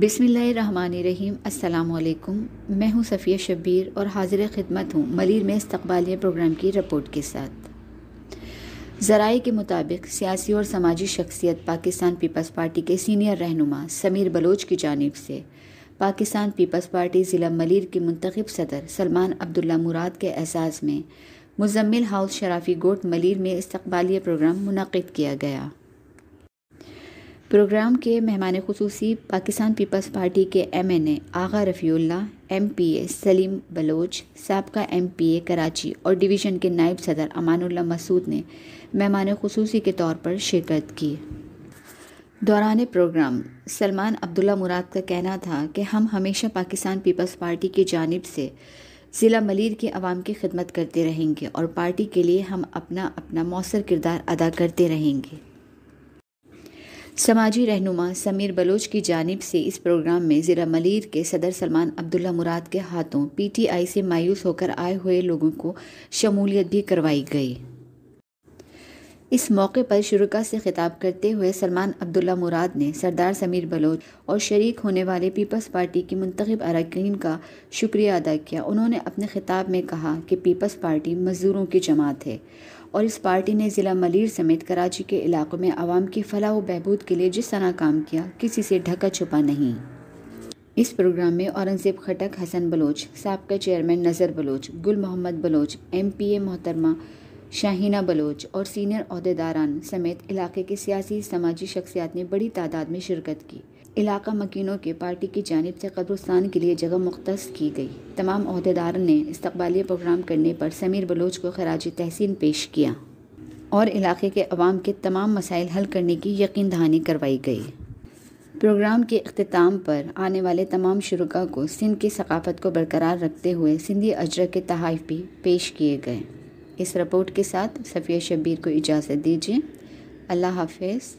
बिसमीम् अल्लाम मैं हूं सफ़िया शब्बीर और हाजिर खिदमत हूं मलिर में इस्तबालिया प्रोग्राम की रिपोर्ट के साथ ज़राए के मुताबिक सियासी और समाजी शख्सियत पाकिस्तान पीपल्स पार्टी के सीनियर रहनुमा समीर बलोच की जानब से पाकिस्तान पीपल्स पार्टी ज़िला मलिर के मंतखब सदर सलमान अब्दुल्ला मुराद के एसाज़ में मुजम्मिल हाउस शराफी गोट मलिर में इस्तबालिया प्रोग्राम मनक़द किया गया प्रोग्राम के मेहमान खसूसी पाकिस्तान पीपल्स पार्टी के M N A Agha Rafiullah M P A Saleem Baloch सबका एम पी ए कराची और डिवीज़न के नायब सदर अमानुल्ला मसूद ने मेहमान खसूसी के तौर पर शिरकत की दौरान प्रोग्राम सलमान अब्दुल्ला मुराद का कहना था कि हम हमेशा पाकिस्तान पीपल्स पार्टी की जानब से ज़िला मलिर के आवाम की खिदमत करते रहेंगे और पार्टी के लिए हम अपना अपना मौसर किरदार अदा करते रहेंगे समाजी रहनुमा समीर बलोच की जानब से इस प्रोग्राम में ज़िला मलिर के सदर सलमान अब्दुल्ला मुराद के हाथों पीटीआई से मायूस होकर आए हुए लोगों को शमूलियत भी करवाई गई इस मौके पर शुरा से खिताब करते हुए सलमान अब्दुल्ला मुराद ने सरदार समीर बलोच और शरीक होने वाले पीपल्स पार्टी की मंतखब अरकान का शुक्रिया अदा किया उन्होंने अपने खिताब में कहा कि पीपल्स पार्टी मज़दूरों की जमात है और इस पार्टी ने ज़िला मलिर समेत कराची के इलाकों में आवाम की फलाह बहबूद के लिए जिस तरह काम किया किसी से ढका छुपा नहीं इस प्रोग्राम में औरंगजेब खटक हसन बलोच सबका chairman Nazar Baloch Gul Mohammad Baloch M P A मोहतरमा शाहीना बलोच और सीनियर अहदेदारान समेत इलाके के सियासी समाजी शख्सियात ने बड़ी तादाद में शिरकत की इलाका मकीनों के पार्टी की जानब से कब्रस्तान के लिए जगह मुख्त की गई तमाम अहदेदार ने इस्तबालिया प्रोग्राम करने पर समीर बलोच को खराज तहसीन पेश किया और इलाके के अवाम के तमाम मसाइल हल करने की यकीन दहानी करवाई गई प्रोग्राम के अख्ताम पर आने वाले तमाम शुरुआ को सिंध की सकाफत को बरकरार रखते हुए सिंधी अजरक के तहफ़ भी पेश किए गए इस रिपोर्ट के साथ सफ़िया शब्बीर को इजाज़त दीजिए अल्लाह हाफिज़